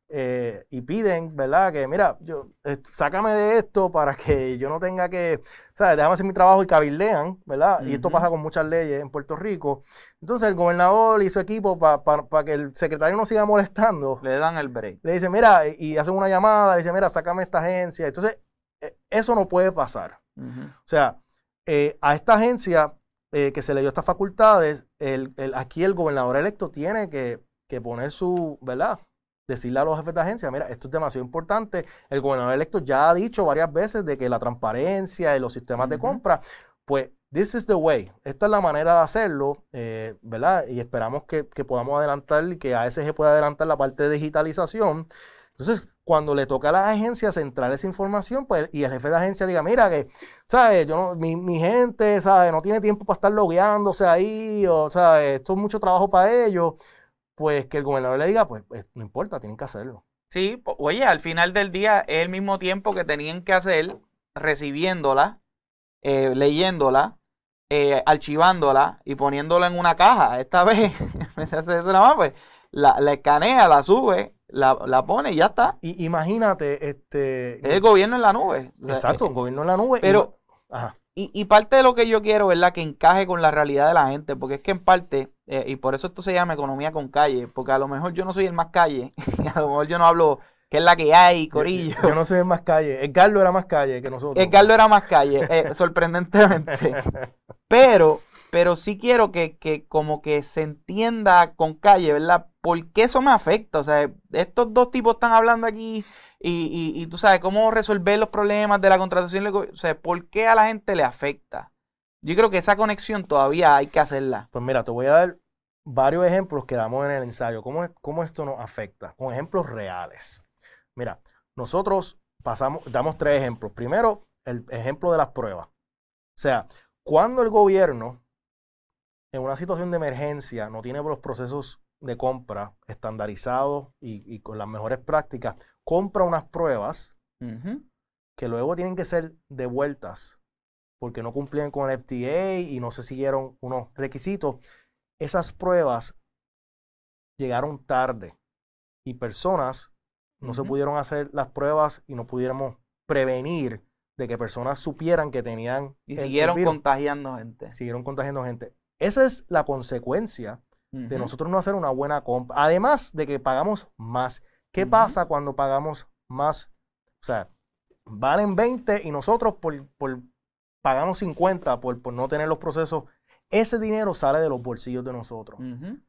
eh, y piden, ¿verdad? Que, mira, yo, eh, sácame de esto para que yo no tenga que, O sea, Déjame hacer mi trabajo y cabildean, ¿verdad? Y esto pasa con muchas leyes en Puerto Rico. Entonces el gobernador y su equipo, para que el secretario no siga molestando, le dan el break. Le dicen, mira, y hacen una llamada, le dicen, mira, sácame esta agencia. Entonces, e, eso no puede pasar. O sea, eh, a esta agencia eh, que se le dio estas facultades, aquí el gobernador electo tiene que, poner su, ¿verdad? decirle a los jefes de agencia, mira, esto es demasiado importante. El gobernador electo ya ha dicho varias veces de que la transparencia y los sistemas de compra, pues, this is the way. Esta es la manera de hacerlo, eh, ¿verdad? Y esperamos que, podamos adelantar y que ASG pueda adelantar la parte de digitalización. Entonces, cuando le toca a la agencia centrar esa información pues, y el jefe de agencia diga, mira que, ¿sabes? Yo mi, mi, gente, ¿sabes? No tiene tiempo para estar logueándose ahí, o sea, esto es mucho trabajo para ellos, pues que el gobernador le diga, pues, pues no importa, tienen que hacerlo. Sí, oye, al final del día es el mismo tiempo que tenían que hacer recibiéndola, eh, leyéndola, eh, archivándola y poniéndola en una caja. Esta vez, me hace eso nada más, pues la, escanea, la sube, la, pone y ya está. Y imagínate, este. el gobierno en la nube. Exacto, eh, el gobierno en la nube. Pero. Y... Ajá. Y, parte de lo que yo quiero, ¿verdad? Que encaje con la realidad de la gente, porque es que en parte, eh, y por eso esto se llama economía con calle, porque a lo mejor yo no soy el más calle, a lo mejor yo no hablo que es la que hay, Corillo. Yo, no soy el más calle, Edgardo era más calle que nosotros. Edgardo era más calle, eh, sorprendentemente. Pero, pero sí quiero que, que como que se entienda con calle, ¿verdad? ¿por qué eso me afecta? O sea, estos dos tipos están hablando aquí y, tú sabes cómo resolver los problemas de la contratación. O sea, ¿por qué a la gente le afecta? Yo creo que esa conexión todavía hay que hacerla. Pues mira, te voy a dar varios ejemplos que damos en el ensayo. ¿Cómo, cómo esto nos afecta? Con ejemplos reales. Mira, nosotros pasamos, damos tres ejemplos. Primero, el ejemplo de las pruebas. O sea, cuando el gobierno en una situación de emergencia no tiene los procesos de compra estandarizado y, con las mejores prácticas, compra unas pruebas que luego tienen que ser devueltas porque no cumplían con el FDA y no se siguieron unos requisitos. Esas pruebas llegaron tarde y personas no se pudieron hacer las pruebas y no pudiéramos prevenir de que personas supieran que tenían... Y siguieron contagiando gente. Siguieron contagiando gente. Esa es la consecuencia de nosotros no hacer una buena compra. Además de que pagamos más. ¿Qué pasa cuando pagamos más? O sea, valen 20 y nosotros por, pagamos 50 por, no tener los procesos. Ese dinero sale de los bolsillos de nosotros. y,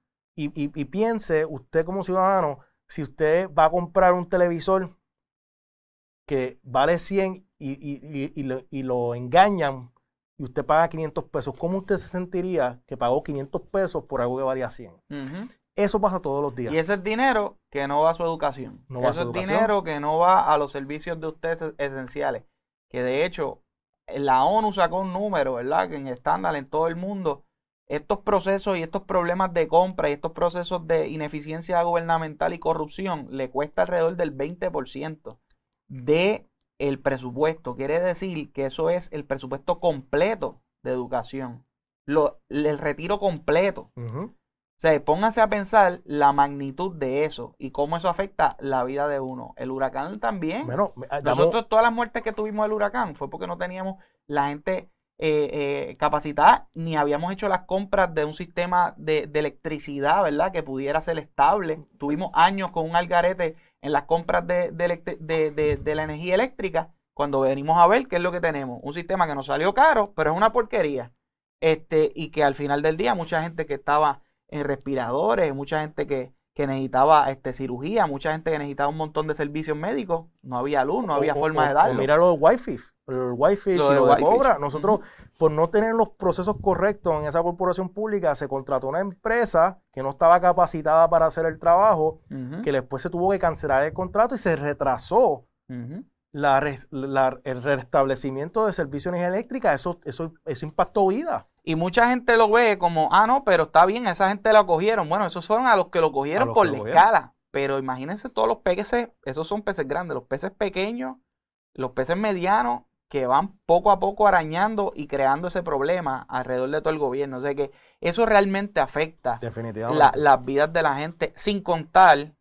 y, piense usted como ciudadano, si usted va a comprar un televisor que vale 100 y, lo, engañan y usted paga 500 pesos, ¿cómo usted se sentiría que pagó 500 pesos por algo que valía 100? Eso pasa todos los días. Y ese es dinero que no va a su educación. No va a su es dinero que no va a los servicios de ustedes esenciales. Que de hecho, la ONU sacó un número, ¿verdad? Que en estándar en todo el mundo, estos procesos y estos problemas de compra y estos procesos de ineficiencia gubernamental y corrupción le cuesta alrededor del 20% de el presupuesto. Quiere decir que eso es el presupuesto completo de educación. Lo, el retiro completo. O sea, pónganse a pensar la magnitud de eso y cómo eso afecta la vida de uno. El huracán también. Bueno, ah, Nosotros todas las muertes que tuvimos del huracán fue porque no teníamos la gente eh, eh, capacitada, ni habíamos hecho las compras de un sistema de, de, electricidad, ¿verdad? Que pudiera ser estable. Tuvimos años con un algarete en las compras de, la energía eléctrica cuando venimos a ver qué es lo que tenemos. Un sistema que nos salió caro, pero es una porquería. Este, y que al final del día mucha gente que estaba en respiradores, mucha gente que, que necesitaba este, cirugía, mucha gente que necesitaba un montón de servicios médicos, no había luz, no había forma de darlo. mira lo de Whitefish, el lo y lo Cobra. Nosotros, por no tener los procesos correctos en esa corporación pública, se contrató una empresa que no estaba capacitada para hacer el trabajo, que después se tuvo que cancelar el contrato y se retrasó. la, el restablecimiento de servicios en eso, eso, eso impactó vida y mucha gente lo ve como, ah, no, pero está bien, esa gente la cogieron. Bueno, esos son a los que lo cogieron por la escala. Pero imagínense todos los peces, esos son peces grandes, los peces pequeños, los peces medianos, que van poco a poco arañando y creando ese problema alrededor de todo el gobierno. O sea que eso realmente afecta la, las vidas de la gente, sin contar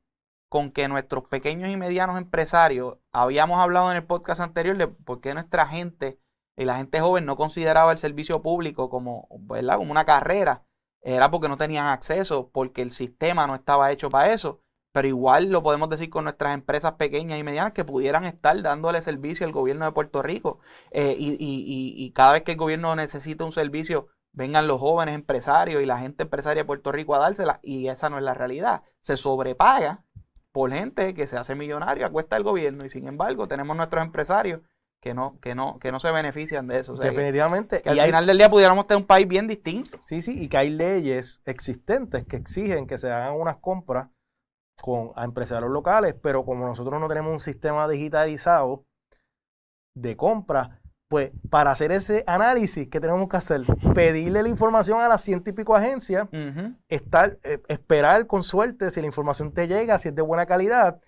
con que nuestros pequeños y medianos empresarios, habíamos hablado en el podcast anterior de por qué nuestra gente y la gente joven no consideraba el servicio público como, como una carrera, era porque no tenían acceso, porque el sistema no estaba hecho para eso. Pero igual lo podemos decir con nuestras empresas pequeñas y medianas que pudieran estar dándole servicio al gobierno de Puerto Rico. Eh, y, cada vez que el gobierno necesita un servicio, vengan los jóvenes empresarios y la gente empresaria de Puerto Rico a dársela. Y esa no es la realidad. Se sobrepaga por gente que se hace millonaria a cuesta del gobierno. Y sin embargo, tenemos nuestros empresarios que no, que no, que no se benefician de eso. Definitivamente. y al final del día pudiéramos tener un país bien distinto. Sí, sí, y que hay leyes existentes que exigen que se hagan unas compras con, a empresarios locales, pero como nosotros no tenemos un sistema digitalizado de compras, pues para hacer ese análisis, ¿qué tenemos que hacer? Pedirle la información a la científica agencia, estar, eh, esperar con suerte si la información te llega, si es de buena calidad,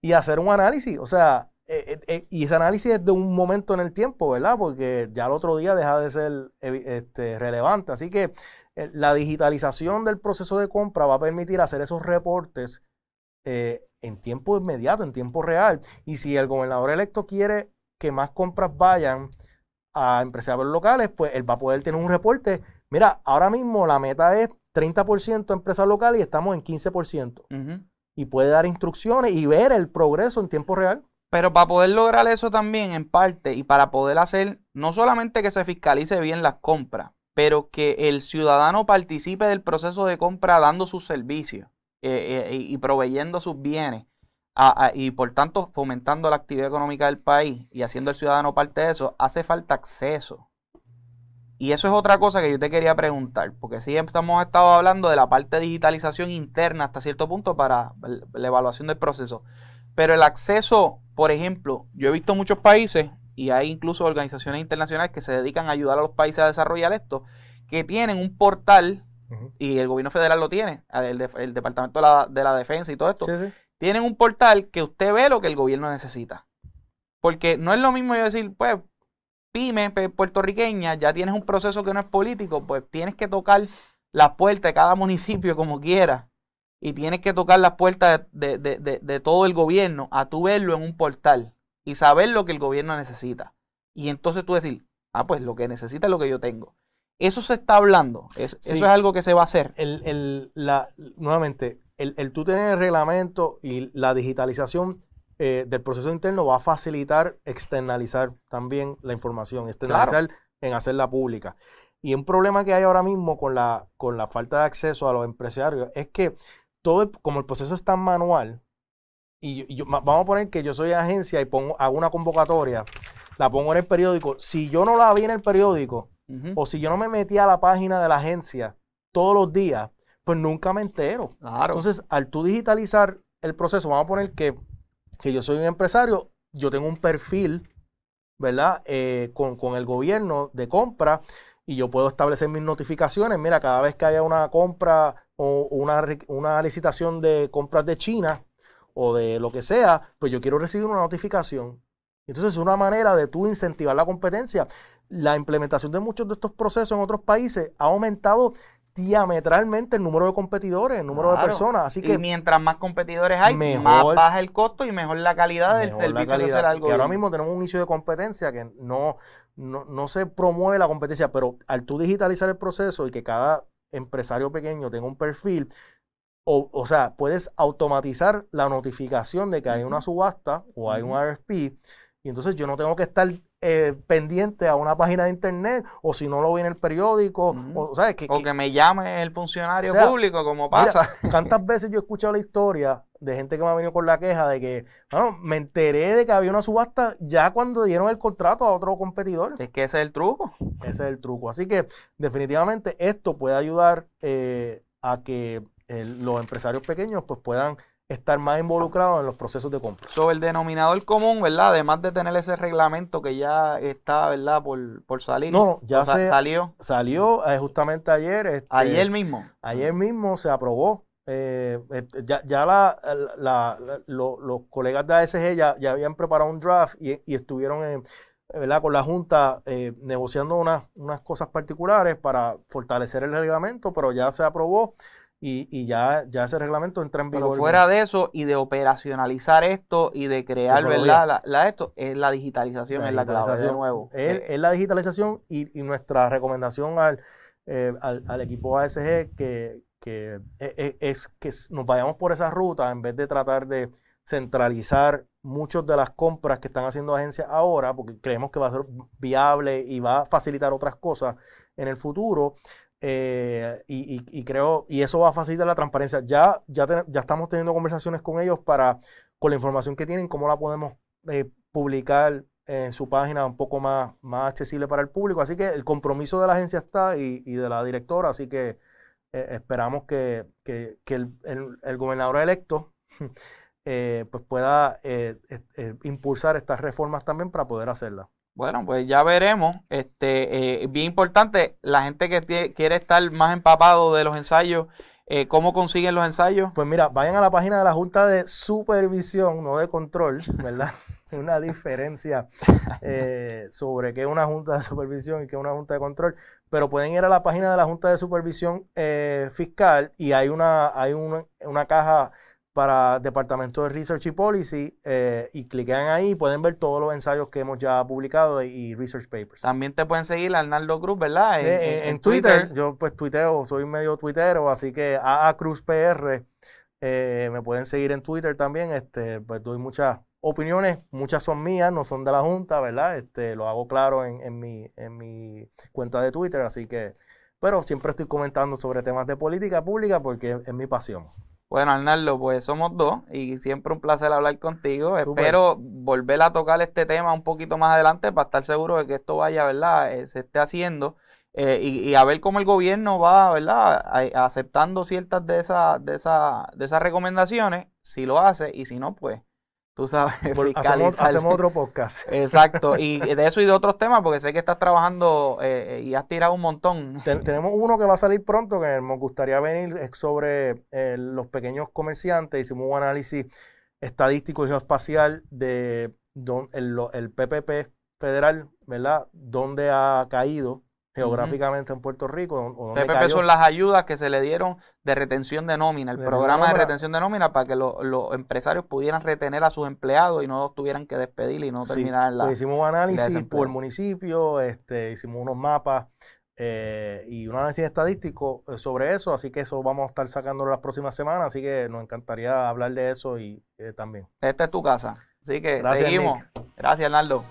y hacer un análisis. O sea, eh, eh, eh, y ese análisis es de un momento en el tiempo, ¿verdad? Porque ya el otro día deja de ser este, relevante. Así que la digitalización del proceso de compra va a permitir hacer esos reportes en tiempo inmediato, en tiempo real. Y si el gobernador electo quiere que más compras vayan a empresarios locales, pues él va a poder tener un reporte. Mira, ahora mismo la meta es 30% empresas locales y estamos en 15%. Y puede dar instrucciones y ver el progreso en tiempo real. Pero para poder lograr eso también en parte y para poder hacer no solamente que se fiscalice bien las compras, pero que el ciudadano participe del proceso de compra dando sus servicios eh, eh, y proveyendo sus bienes y por tanto fomentando la actividad económica del país y haciendo al ciudadano parte de eso, hace falta acceso. Y eso es otra cosa que yo te quería preguntar, porque siempre hemos estado hablando de la parte de digitalización interna hasta cierto punto para la evaluación del proceso, pero el acceso por ejemplo, yo he visto muchos países y hay incluso organizaciones internacionales que se dedican a ayudar a los países a desarrollar esto, que tienen un portal, y el gobierno federal lo tiene, el, Departamento de la, Defensa y todo esto, tienen un portal que usted ve lo que el gobierno necesita. Porque no es lo mismo yo decir, pues, pyme pues, puertorriqueña, ya tienes un proceso que no es político, pues tienes que tocar la puerta de cada municipio como quiera y tienes que tocar las puertas de, todo el gobierno a tu verlo en un portal y saber lo que el gobierno necesita. Y entonces tú decir, ah, pues lo que necesita es lo que yo tengo. Eso se está hablando, eso es algo que se va a hacer. El, la, nuevamente, el, tú tener el reglamento y la digitalización eh, del proceso interno va a facilitar externalizar también la información, externalizar en hacerla pública. Y un problema que hay ahora mismo con la, con la falta de acceso a los empresarios es que todo como el proceso es tan manual, y, yo, vamos a poner que yo soy agencia y pongo, hago una convocatoria, la pongo en el periódico. Si yo no la vi en el periódico, o si yo no me metí a la página de la agencia todos los días, pues nunca me entero. Entonces, al tú digitalizar el proceso, vamos a poner que, que yo soy un empresario, yo tengo un perfil, ¿verdad? Eh, con, con el gobierno de compra y yo puedo establecer mis notificaciones. Mira, cada vez que haya una compra o una, una licitación de compras de China o de lo que sea, pues yo quiero recibir una notificación. Entonces es una manera de tú incentivar la competencia. La implementación de muchos de estos procesos en otros países ha aumentado diametralmente el número de competidores, el número de personas. Así que mientras más competidores hay, mejor, más baja el costo y mejor la calidad del servicio que se Y ahora mismo tenemos un inicio de competencia que no, no, se promueve la competencia, pero al tú digitalizar el proceso y que cada empresario pequeño tenga un perfil, o, sea, puedes automatizar la notificación de que hay una subasta o hay un RFP. Y entonces yo no tengo que estar eh, pendiente a una página de internet o si no lo vi en el periódico. o, ¿sabes? Que, que, me llame el funcionario público, como pasa. Mira, tantas veces yo he escuchado la historia de gente que me ha venido con la queja de que, bueno, me enteré de que había una subasta ya cuando dieron el contrato a otro competidor. Es que ese es el truco. Ese es el truco. Así que definitivamente esto puede ayudar eh, a que eh, los empresarios pequeños pues puedan estar más involucrado en los procesos de compra. Sobre el denominador común, ¿verdad? Además de tener ese reglamento que ya está, ¿verdad? Por, salir. No, ya se, salió. Salió eh, justamente ayer. Este, ayer mismo. Ayer mismo se aprobó. Eh, eh, ya, la, los colegas de ASG ya, ya, habían preparado un draft y, estuvieron en, ¿verdad? con la Junta negociando unas cosas particulares para fortalecer el reglamento, pero ya se aprobó y, ya, ya ese reglamento entra en vigor. Pero fuera de eso y de operacionalizar esto y de crear, ¿verdad? La, esto es la digitalización, es la clave de nuevo. Eh, es, la digitalización y, nuestra recomendación al, eh, al, equipo ASG que, es, eh, es, que nos vayamos por esa ruta en vez de tratar de centralizar muchas de las compras que están haciendo agencias ahora, porque creemos que va a ser viable y va a facilitar otras cosas en el futuro. Eh, y, creo, y eso va a facilitar la transparencia. Ya, ya, ya estamos teniendo conversaciones con ellos para, con la información que tienen, cómo la podemos eh, publicar en su página un poco más, más accesible para el público. Así que el compromiso de la agencia está y, de la directora, así que eh, esperamos que, el, gobernador electo pues pueda impulsar estas reformas también para poder hacerlas. Bueno, pues ya veremos. Este, eh, bien importante, la gente que quiere estar más empapado de los ensayos, eh, ¿cómo consiguen los ensayos? Pues mira, vayan a la página de la Junta de Supervisión, no de control, ¿verdad? una diferencia eh, sobre qué es una Junta de Supervisión y qué es una Junta de Control. Pero pueden ir a la página de la Junta de Supervisión Fiscal y hay una, hay una caja para Departamento de Research y Policy eh, y cliquen ahí y pueden ver todos los ensayos que hemos ya publicado y, research papers. También te pueden seguir Arnaldo Cruz, ¿verdad? Eh, en, eh, Twitter. Yo pues tuiteo, soy medio tuitero, así que a Cruz PR me pueden seguir en Twitter también. Este, pues doy muchas opiniones, muchas son mías, no son de la Junta, ¿verdad? Este, lo hago claro en, en mi, en mi cuenta de Twitter, así que, pero siempre estoy comentando sobre temas de política pública porque es mi pasión. Bueno, Arnaldo, pues somos dos y siempre un placer hablar contigo. pero Espero volver a tocar este tema un poquito más adelante para estar seguro de que esto vaya, ¿verdad? Eh, se esté haciendo eh, y, y, a ver cómo el gobierno va, ¿verdad? aceptando ciertas de, esas de, de esas recomendaciones, si lo hace y si no, pues tú sabes, hacemos, hacemos, otro podcast. Exacto, y de eso y de otros temas, porque sé que estás trabajando eh, eh, y has tirado un montón. tenemos uno que va a salir pronto, que me gustaría venir, es sobre eh, los pequeños comerciantes. Hicimos un análisis estadístico y geoespacial de el PPP federal, ¿verdad? Dónde ha caído geográficamente en Puerto Rico. PPP son las ayudas que se le dieron de retención de nómina, el programa de retención de nómina para que los empresarios pudieran retener a sus empleados y no los tuvieran que despedir y no terminar en la... Pues hicimos un análisis por el municipio, este, hicimos unos mapas eh, y un análisis estadístico eh, sobre eso, así que eso vamos a estar sacándolo las próximas semanas, así que nos encantaría hablar de eso y eh, también. Esta es tu casa, así que seguimos. Gracias, Arnaldo.